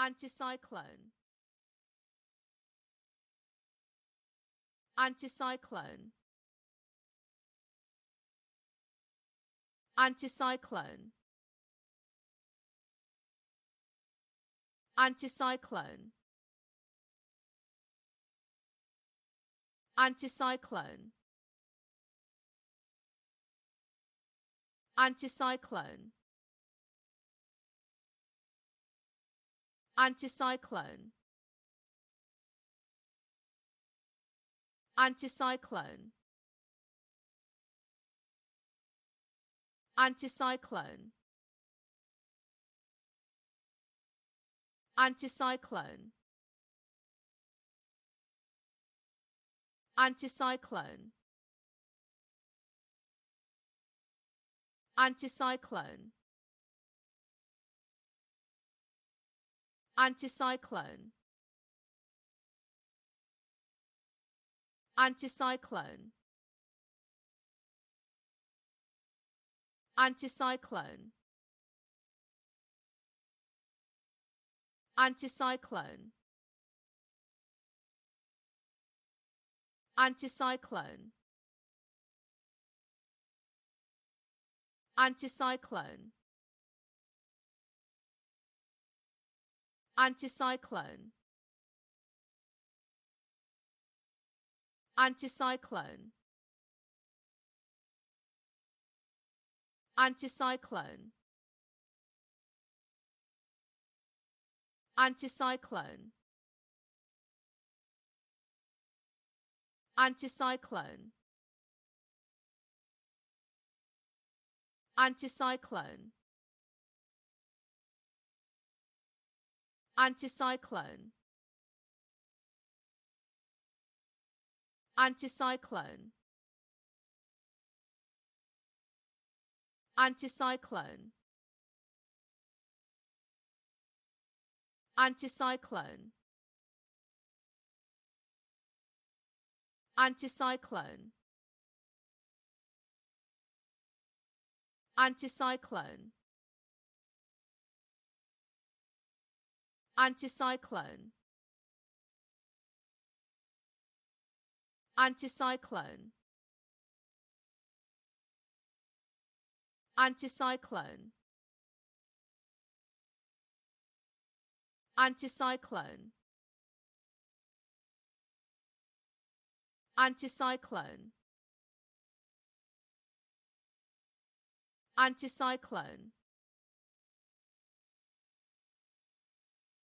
anticyclone anticyclone anticyclone anticyclone anticyclone anticyclone anticyclone anticyclone anticyclone anticyclone anticyclone anticyclone anticyclone anticyclone anticyclone anticyclone anticyclone anticyclone anticyclone anticyclone anticyclone anticyclone anticyclone anticyclone anticyclone anticyclone anticyclone anticyclone anticyclone anticyclone anticyclone anticyclone anticyclone anticyclone anticyclone anticyclone